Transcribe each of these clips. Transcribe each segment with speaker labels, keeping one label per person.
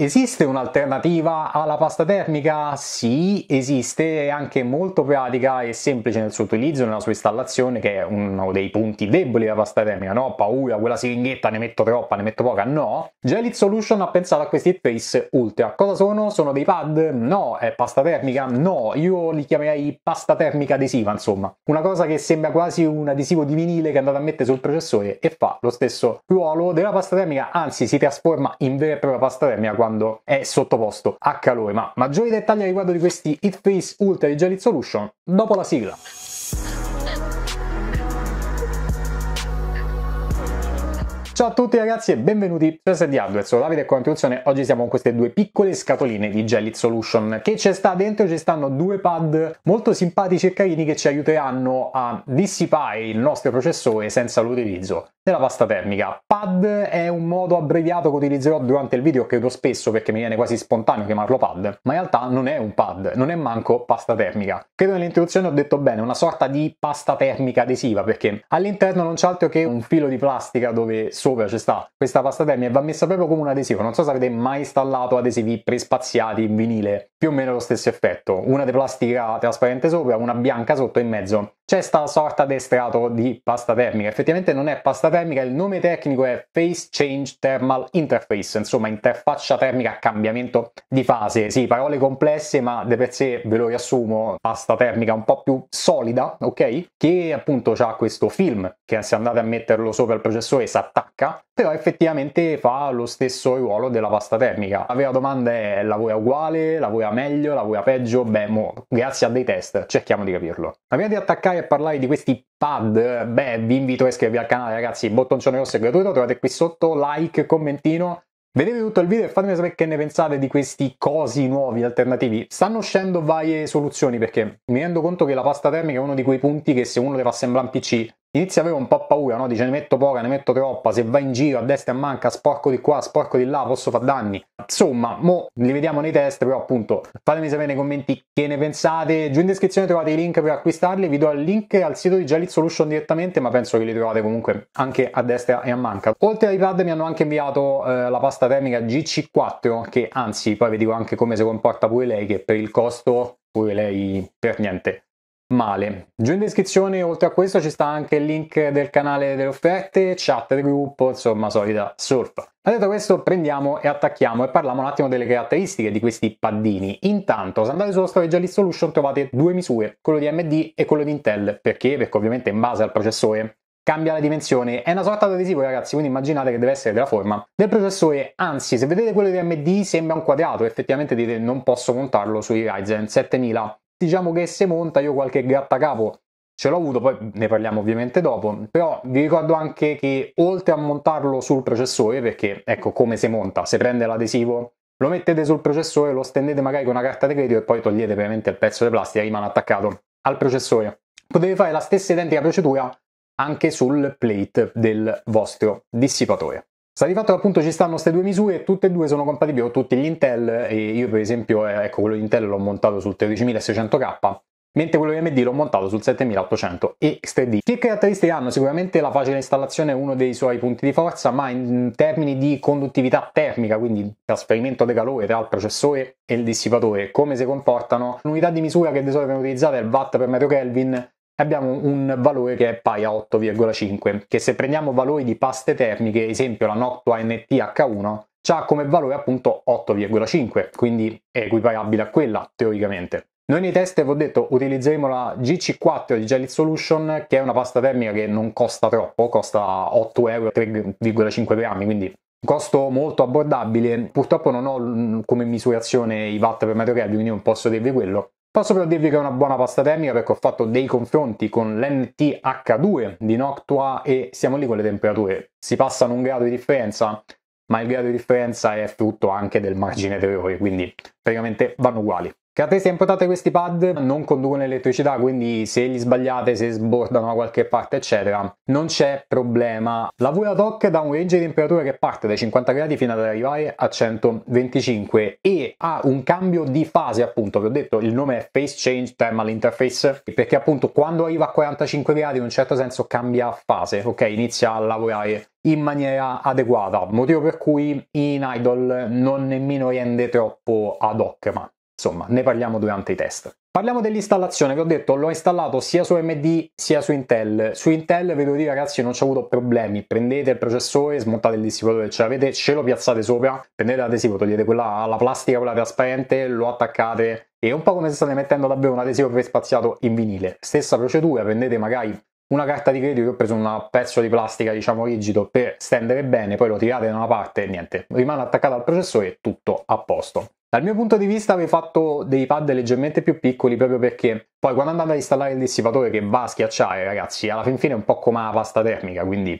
Speaker 1: Esiste un'alternativa alla pasta termica? Sì, esiste, è anche molto pratica e semplice nel suo utilizzo, nella sua installazione, che è uno dei punti deboli della pasta termica, no? Ho paura, quella siringhetta ne metto troppa, ne metto poca, no. Gelit Solution ha pensato a questi Face ultra. Cosa sono? Sono dei pad? No. È pasta termica? No. Io li chiamerei pasta termica adesiva, insomma. Una cosa che sembra quasi un adesivo di vinile che andate a mettere sul processore e fa lo stesso ruolo della pasta termica, anzi si trasforma in vera e propria pasta termica quando è sottoposto a calore. Ma maggiori dettagli riguardo di questi Heat Face Ultra di Gelid Solution dopo la sigla. Ciao a tutti ragazzi e benvenuti su SD Hardware, sono Davide e con continuazione oggi siamo con queste due piccole scatoline di Gellit Solution che ci sta dentro, ci stanno due pad molto simpatici e carini che ci aiuteranno a dissipare il nostro processore senza l'utilizzo della pasta termica. Pad è un modo abbreviato che utilizzerò durante il video, credo spesso perché mi viene quasi spontaneo chiamarlo pad, ma in realtà non è un pad, non è manco pasta termica. Credo nell'introduzione ho detto bene, una sorta di pasta termica adesiva perché all'interno non c'è altro che un filo di plastica dove sono sopra ci sta questa pasta termica e va messa proprio come un adesivo. Non so se avete mai installato adesivi prespaziati in vinile, più o meno lo stesso effetto. Una di plastica trasparente sopra, una bianca sotto e in mezzo c'è sta sorta di strato di pasta termica. Effettivamente non è pasta termica, il nome tecnico è Phase Change Thermal Interface, insomma interfaccia termica a cambiamento di fase. Sì, parole complesse, ma di per sé ve lo riassumo, pasta termica un po' più solida, ok? Che appunto ha questo film che se andate a metterlo sopra il processore si attacca, però effettivamente fa lo stesso ruolo della pasta termica. La vera domanda è la vuoi uguale, la vuoi meglio, la vuoi peggio? Beh, mo, grazie a dei test cerchiamo di capirlo. Ma prima di attaccare a parlare di questi pad, beh, vi invito a iscrivervi al canale, ragazzi. Bottoncione rosso è gratuito, trovate qui sotto, like, commentino. Vedete tutto il video e fatemi sapere che ne pensate di questi cosi nuovi, alternativi. Stanno uscendo varie soluzioni perché mi rendo conto che la pasta termica è uno di quei punti che se uno deve fa sembrare un PC Inizia a avere un po' paura, no? Dice ne metto poca, ne metto troppa, se va in giro a destra e manca, sporco di qua, sporco di là, posso far danni. Insomma, mo li vediamo nei test, però appunto fatemi sapere nei commenti che ne pensate. Giù in descrizione trovate i link per acquistarli, vi do il link al sito di Jalit Solution direttamente, ma penso che li trovate comunque anche a destra e a manca. Oltre ai pad mi hanno anche inviato eh, la pasta termica GC4, che anzi poi vi dico anche come si comporta pure lei, che per il costo pure lei per niente male. Giù in descrizione, oltre a questo, ci sta anche il link del canale delle offerte, chat del gruppo, insomma, solita surf. Ma detto questo, prendiamo e attacchiamo e parliamo un attimo delle caratteristiche di questi paddini. Intanto, se andate sulla Storage Solution trovate due misure, quello di AMD e quello di Intel. Perché? Perché ovviamente in base al processore cambia la dimensione. È una sorta di adesivo, ragazzi, quindi immaginate che deve essere della forma del processore. Anzi, se vedete quello di AMD sembra un quadrato, effettivamente dite non posso montarlo sui Ryzen 7000 diciamo che se monta io qualche grattacapo ce l'ho avuto, poi ne parliamo ovviamente dopo, però vi ricordo anche che oltre a montarlo sul processore, perché ecco come si monta, se prende l'adesivo, lo mettete sul processore, lo stendete magari con una carta di credito e poi togliete ovviamente il pezzo di plastica rimane attaccato al processore. Potete fare la stessa identica procedura anche sul plate del vostro dissipatore. Sta di fatto che appunto ci stanno queste due misure, tutte e due sono compatibili con tutti gli Intel e io per esempio, eh, ecco quello di Intel l'ho montato sul 13600K mentre quello di AMD l'ho montato sul 7800 XTD. Che caratteristiche hanno? Sicuramente la facile installazione è uno dei suoi punti di forza, ma in termini di conduttività termica, quindi trasferimento di calore tra il processore e il dissipatore, come si comportano? L'unità di misura che di solito viene utilizzata è il watt per metro Kelvin, abbiamo un valore che è pari a 8,5, che se prendiamo valori di paste termiche, esempio la Noctua NTH1, ha come valore appunto 8,5, quindi è equiparabile a quella teoricamente. Noi nei test, vi ho detto, utilizzeremo la GC4 di Jelly Solution, che è una pasta termica che non costa troppo, costa 8 euro 3,5 grammi, quindi costo molto abbordabile. Purtroppo non ho mm, come misurazione i watt per metro quindi non posso dirvi quello, Posso però dirvi che è una buona pasta termica perché ho fatto dei confronti con l'NTH2 di Noctua e siamo lì con le temperature. Si passano un grado di differenza, ma il grado di differenza è frutto anche del margine d'errore, quindi praticamente vanno uguali che ad esempio date questi pad non conducono elettricità, quindi se li sbagliate, se sbordano da qualche parte, eccetera, non c'è problema. Lavora TOC da un range di temperatura che parte dai 50 gradi fino ad arrivare a 125 e ha un cambio di fase, appunto, vi ho detto il nome è Face Change Thermal Interface, perché appunto quando arriva a 45 gradi in un certo senso cambia fase, ok? Inizia a lavorare in maniera adeguata, motivo per cui in Idol non nemmeno rende troppo ad hoc, ma Insomma, ne parliamo durante i test. Parliamo dell'installazione, vi ho detto, l'ho installato sia su AMD sia su Intel. Su Intel vedo dire ragazzi non c'è avuto problemi, prendete il processore, smontate il dissipatore che ce l'avete, ce lo piazzate sopra, prendete l'adesivo, togliete quella, la plastica, quella trasparente, lo attaccate e è un po' come se state mettendo davvero un adesivo spaziato in vinile. Stessa procedura, prendete magari una carta di credito, io ho preso un pezzo di plastica, diciamo rigido, per stendere bene, poi lo tirate da una parte e niente, rimane attaccato al processore, tutto a posto. Dal mio punto di vista avevo fatto dei pad leggermente più piccoli proprio perché poi quando andate a installare il dissipatore che va a schiacciare ragazzi alla fin fine è un po' come la pasta termica quindi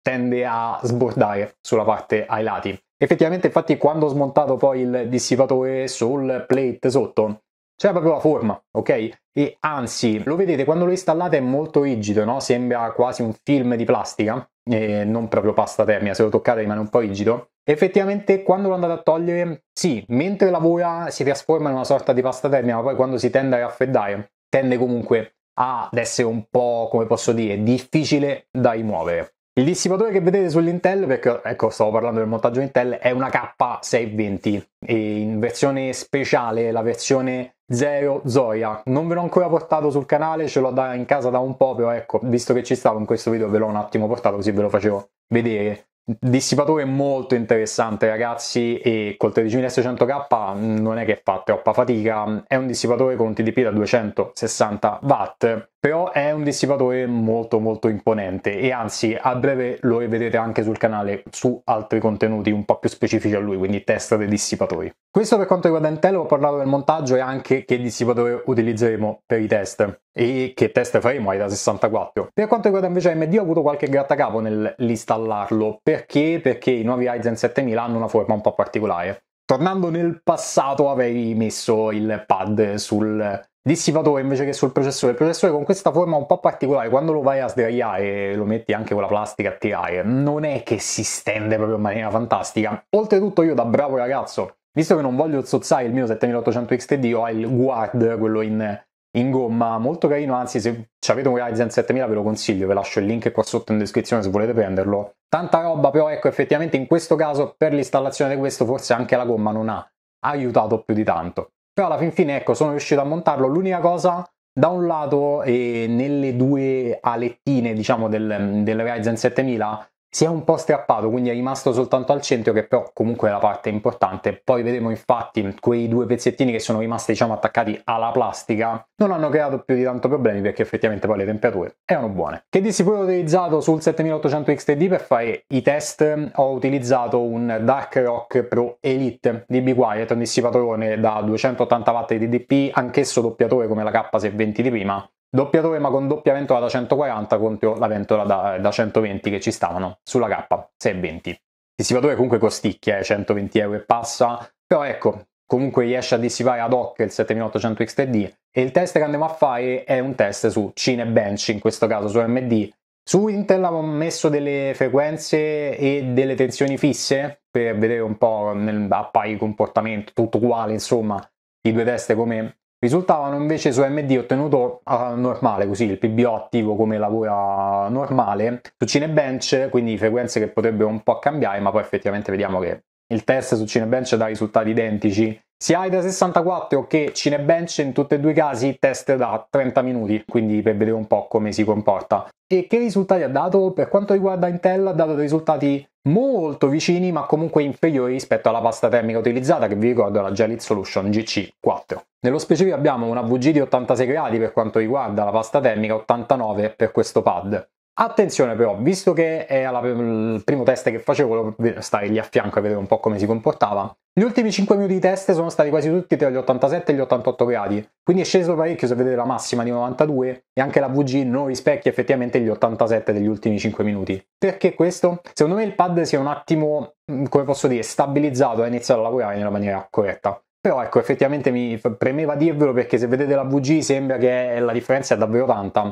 Speaker 1: tende a sbordare sulla parte ai lati. Effettivamente infatti quando ho smontato poi il dissipatore sul plate sotto c'è proprio la forma, ok? E anzi, lo vedete quando lo installate è molto rigido, no? Sembra quasi un film di plastica, e eh, non proprio pasta termica, se lo toccate rimane un po' rigido. Effettivamente quando lo andate a togliere, sì, mentre lavora si trasforma in una sorta di pasta termica, ma poi quando si tende a raffreddare tende comunque ad essere un po', come posso dire, difficile da rimuovere. Il dissipatore che vedete sull'Intel, perché ecco stavo parlando del montaggio Intel, è una K620 e in versione speciale, la versione 0 Zoya. Non ve l'ho ancora portato sul canale, ce l'ho da, in casa da un po', però ecco, visto che ci stavo in questo video ve l'ho un attimo portato così ve lo facevo vedere. Dissipatore molto interessante ragazzi e col 13600K mm, non è che fa troppa fatica, è un dissipatore con un TDP da 260 watt però è un dissipatore molto molto imponente e anzi a breve lo rivedrete anche sul canale su altri contenuti un po' più specifici a lui, quindi test dei dissipatori. Questo per quanto riguarda Intel, ho parlato del montaggio e anche che dissipatore utilizzeremo per i test e che test faremo ai da 64. Per quanto riguarda invece AMD ho avuto qualche grattacapo nell'installarlo, perché? Perché i nuovi Ryzen 7000 hanno una forma un po' particolare. Tornando nel passato avrei messo il pad sul dissipatore invece che sul processore. Il processore con questa forma un po' particolare, quando lo vai a sdraiare e lo metti anche con la plastica a tirare, non è che si stende proprio in maniera fantastica. Oltretutto io da bravo ragazzo, visto che non voglio zozzare il mio 7800 XTD, ho il Guard, quello in, in gomma, molto carino, anzi se avete un Ryzen 7000 ve lo consiglio, ve lascio il link qua sotto in descrizione se volete prenderlo. Tanta roba però ecco effettivamente in questo caso per l'installazione di questo forse anche la gomma non ha aiutato più di tanto però alla fin fine ecco sono riuscito a montarlo l'unica cosa da un lato eh, nelle due alettine diciamo del, del Ryzen 7000 si è un po' strappato, quindi è rimasto soltanto al centro, che però comunque è la parte importante. Poi vedremo infatti quei due pezzettini che sono rimasti diciamo attaccati alla plastica, non hanno creato più di tanto problemi perché effettivamente poi le temperature erano buone. Che di sicuro ho utilizzato sul 7800 XTD per fare i test, ho utilizzato un Dark Rock Pro Elite di Be Quiet, un dissipatore da 280 W di DP, anch'esso doppiatore come la K620 di prima, doppia torema con doppia ventola da 140 contro la ventola da, eh, da 120 che ci stavano sulla K 620. Il dissivatore comunque costicchia, eh, 120 euro e passa, però ecco, comunque riesce a dissipare ad hoc il 7800 x 3 d e il test che andiamo a fare è un test su Cinebench, in questo caso su AMD. Su Intel avevo messo delle frequenze e delle tensioni fisse per vedere un po' nel, a pari comportamento, tutto uguale insomma, i due test come, risultavano invece su MD ottenuto uh, normale, così il PBO attivo come lavora normale, su Cinebench, quindi frequenze che potrebbero un po' cambiare, ma poi effettivamente vediamo che il test su Cinebench dà risultati identici sia AIDA 64 che Cinebench in tutti e due i casi test da 30 minuti, quindi per vedere un po' come si comporta. E che risultati ha dato? Per quanto riguarda Intel ha dato dei risultati molto vicini ma comunque inferiori rispetto alla pasta termica utilizzata che vi ricordo è la Gelit Solution GC4. Nello specifico abbiamo una VG di 86 gradi per quanto riguarda la pasta termica, 89 per questo pad. Attenzione però, visto che è il primo test che facevo, volevo stare lì a fianco e vedere un po' come si comportava, gli ultimi 5 minuti di test sono stati quasi tutti tra gli 87 e gli 88 gradi, quindi è sceso parecchio se vedete la massima di 92 e anche la VG non rispecchia effettivamente gli 87 degli ultimi 5 minuti. Perché questo? Secondo me il pad si è un attimo, mm, come posso dire, stabilizzato e ha iniziato a lavorare nella maniera corretta. Però ecco, effettivamente mi premeva dirvelo perché se vedete la VG sembra che la differenza è davvero tanta,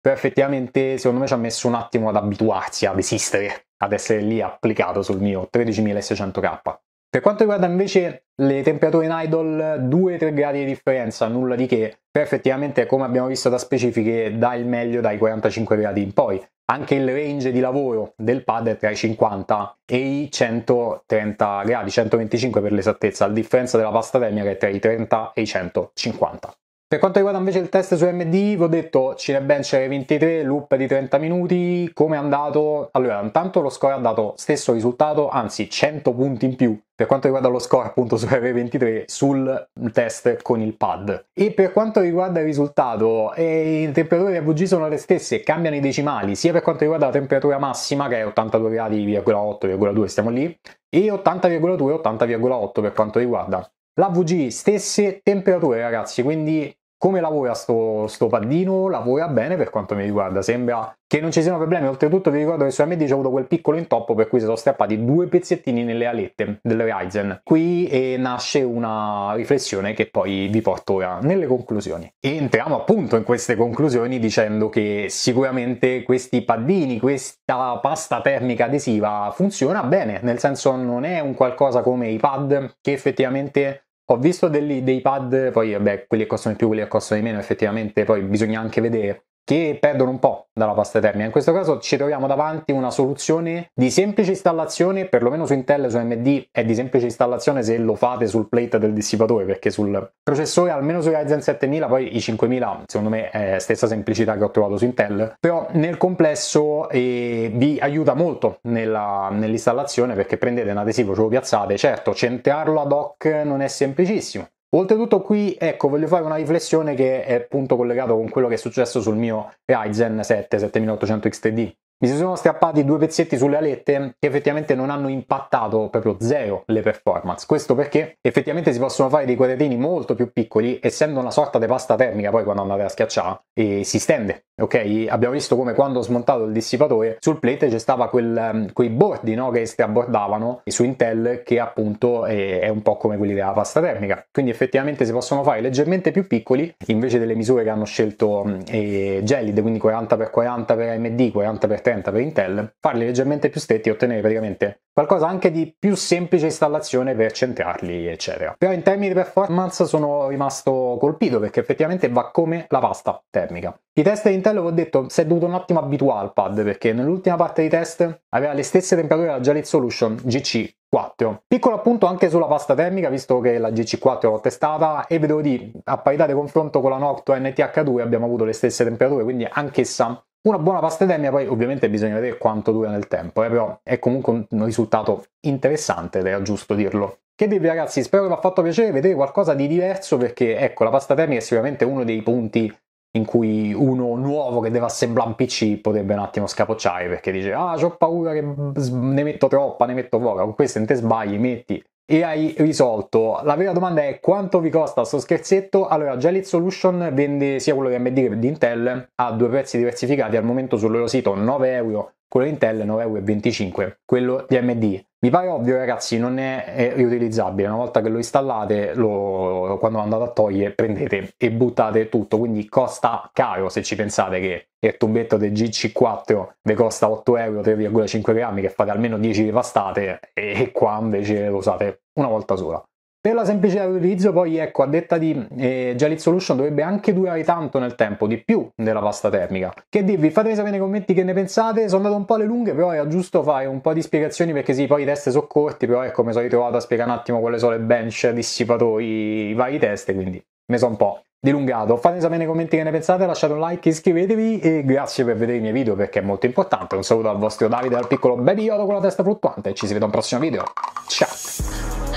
Speaker 1: però effettivamente secondo me ci ha messo un attimo ad abituarsi, ad esistere, ad essere lì applicato sul mio 13600K. Per quanto riguarda invece le temperature in idol, 2-3 gradi di differenza, nulla di che, però effettivamente come abbiamo visto da specifiche dà il meglio dai 45 gradi in poi. Anche il range di lavoro del pad è tra i 50 e i 130 gradi, 125 per l'esattezza, la differenza della pasta termica è tra i 30 e i 150. Per quanto riguarda invece il test su MD, vi ho detto Cinebench 23, loop di 30 minuti, come è andato? Allora, intanto lo score ha dato stesso risultato, anzi 100 punti in più per quanto riguarda lo score appunto su R23 sul test con il pad. E per quanto riguarda il risultato, eh, le temperature AVG sono le stesse, cambiano i decimali, sia per quanto riguarda la temperatura massima che è 82 gradi,8,2 stiamo lì, e 80,2 80,8 per quanto riguarda L'AVG stesse temperature ragazzi, quindi come lavora sto, sto, paddino? Lavora bene per quanto mi riguarda, sembra che non ci siano problemi. Oltretutto vi ricordo che su AMD c'è avuto quel piccolo intoppo per cui si sono strappati due pezzettini nelle alette del Ryzen. Qui nasce una riflessione che poi vi porto ora nelle conclusioni. E entriamo appunto in queste conclusioni dicendo che sicuramente questi paddini, questa pasta termica adesiva funziona bene, nel senso non è un qualcosa come i pad che effettivamente ho visto degli, dei pad, poi vabbè, quelli che costano di più, quelli che costano di meno, effettivamente poi bisogna anche vedere che perdono un po' dalla pasta termica. In questo caso ci troviamo davanti a una soluzione di semplice installazione, perlomeno su Intel e su AMD è di semplice installazione se lo fate sul plate del dissipatore, perché sul processore, almeno su Ryzen 7000, poi i 5000 secondo me è stessa semplicità che ho trovato su Intel, però nel complesso eh, vi aiuta molto nella, nell'installazione perché prendete un adesivo, ce lo piazzate, certo centrarlo ad hoc non è semplicissimo, Oltretutto qui, ecco, voglio fare una riflessione che è appunto collegata con quello che è successo sul mio Ryzen 7 7800 XTD, mi si sono strappati due pezzetti sulle alette che effettivamente non hanno impattato proprio zero le performance. Questo perché effettivamente si possono fare dei quadratini molto più piccoli, essendo una sorta di pasta termica poi quando andate a schiacciare, e si stende. Ok, abbiamo visto come quando ho smontato il dissipatore sul plate c'è stava quel, ehm, quei bordi no, che abbordavano su Intel, che appunto è, eh, è un po' come quelli della pasta termica. Quindi effettivamente si possono fare leggermente più piccoli invece delle misure che hanno scelto mm, eh, Gelid, quindi 40x40 per AMD, 40x30 130 per Intel, farli leggermente più stretti e ottenere praticamente qualcosa anche di più semplice installazione per centrarli, eccetera. Però in termini di performance sono rimasto colpito perché effettivamente va come la pasta termica. I test di Intel, ho detto, si è dovuto un attimo abituare al pad perché nell'ultima parte di test aveva le stesse temperature della Jalit Solution GC 4. Piccolo appunto anche sulla pasta termica, visto che la GC4 l'ho testata e vedevo di a parità di confronto con la Noctua NTH2 abbiamo avuto le stesse temperature, quindi anch'essa una buona pastedemia poi ovviamente bisogna vedere quanto dura nel tempo, eh, però è comunque un risultato interessante ed era giusto dirlo. Che dirvi ragazzi, spero che vi ha fatto piacere vedere qualcosa di diverso perché ecco la pasta termica è sicuramente uno dei punti in cui uno nuovo che deve assemblare un PC potrebbe un attimo scapocciare perché dice ah ho paura che ne metto troppa, ne metto poca, con questo non te sbagli, metti e hai risolto. La vera domanda è quanto vi costa sto scherzetto? Allora, Jelly Solution vende sia quello di AMD che di Intel a due prezzi diversificati al momento sul loro sito 9 euro quello di Intel 9,25€, quello di AMD mi pare ovvio ragazzi, non è, riutilizzabile, una volta che lo installate, lo, quando andate a togliere prendete e buttate tutto, quindi costa caro se ci pensate che il tubetto del GC4 vi costa 8 euro 3,5 grammi che fate almeno 10 ripastate e qua invece lo usate una volta sola. Per la semplicità di utilizzo, poi ecco, a detta di eh, Gelid Solution dovrebbe anche durare tanto nel tempo, di più della pasta termica. Che dirvi, fatemi sapere nei commenti che ne pensate, sono andato un po' alle lunghe, però era giusto fare un po' di spiegazioni perché sì, poi i test sono corti, però ecco, mi sono ritrovato a spiegare un attimo quelle sono le bench, dissipatori, i vari test, quindi mi sono un po' dilungato. Fatemi sapere nei commenti che ne pensate, lasciate un like, iscrivetevi e grazie per vedere i miei video perché è molto importante. Un saluto al vostro Davide, al piccolo baby Yoda con la testa fluttuante e ci si vede a prossimo video. Ciao!